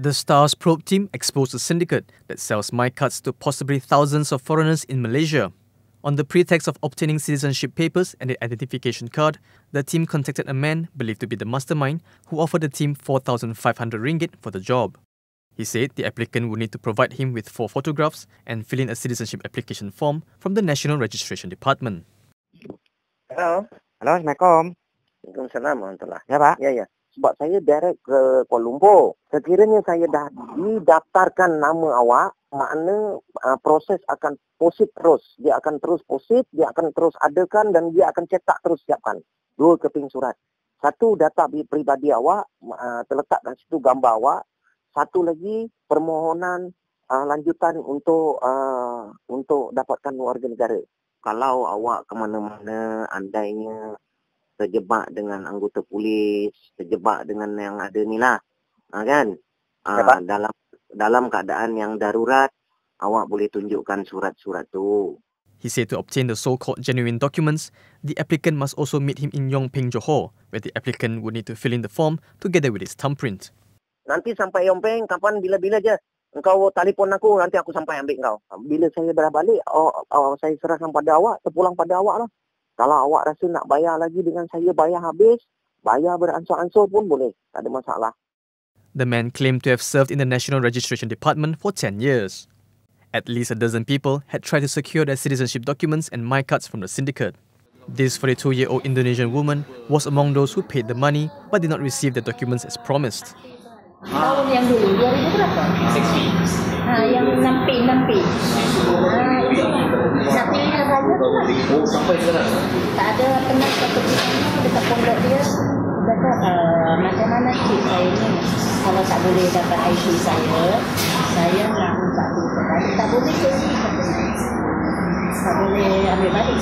The Star's probe team exposed a syndicate that sells my cards to possibly thousands of foreigners in Malaysia. On the pretext of obtaining citizenship papers and an identification card, the team contacted a man believed to be the mastermind who offered the team 4,500 ringgit for the job. He said the applicant would need to provide him with four photographs and fill in a citizenship application form from the National Registration Department. Hello. Hello, Assalamualaikum. Waalaikumsalam Ya, Pak. Ya, ya. sebab saya direct ke Kuala Lumpur. Sekiranya saya dah didaftarkan nama awak, makna uh, proses akan posit terus. Dia akan terus posit, dia akan terus adakan dan dia akan cetak terus siapkan. Dua keping surat. Satu data pribadi awak, uh, terletak kat situ gambar awak. Satu lagi permohonan uh, lanjutan untuk uh, untuk dapatkan warga negara. Kalau awak ke mana-mana, andainya terjebak dengan anggota polis, terjebak dengan yang ada ni lah. Ha, kan? Ha, dalam dalam keadaan yang darurat, awak boleh tunjukkan surat-surat tu. He said to obtain the so-called genuine documents, the applicant must also meet him in Yongping, Johor, where the applicant would need to fill in the form together with his thumbprint. Nanti sampai Yongping, kapan bila-bila je. Engkau telefon aku, nanti aku sampai ambil kau. Bila saya dah balik, oh, oh, saya serahkan pada awak, terpulang pada awak lah. Kalau awak rasa nak bayar lagi dengan saya bayar habis, bayar beransur-ansur pun boleh. Tak ada masalah. The man claimed to have served in the National Registration Department for 10 years. At least a dozen people had tried to secure their citizenship documents and my cards from the syndicate. This 42-year-old Indonesian woman was among those who paid the money but did not receive the documents as promised. Tahun yang dulu, 2000 berapa? 60. Ha, ah, yang 6 page, 6 page. sampai Tak ada pernah satu dekat pondok dia. Kata uh, macam mana cik saya kalau tak boleh dapat IC saya, saya nak Tak boleh Tak boleh ambil balik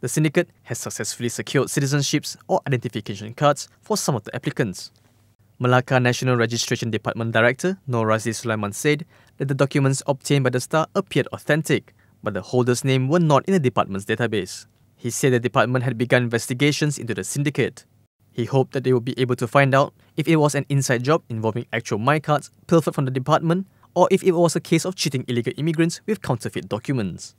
The syndicate has successfully secured citizenships or identification cards for some of the applicants. Malacca National Registration Department Director Norazi Sulaiman said that the documents obtained by the star appeared authentic, but the holders' names were not in the department's database. He said the department had begun investigations into the syndicate. He hoped that they would be able to find out if it was an inside job involving actual MyCards pilfered from the department or if it was a case of cheating illegal immigrants with counterfeit documents.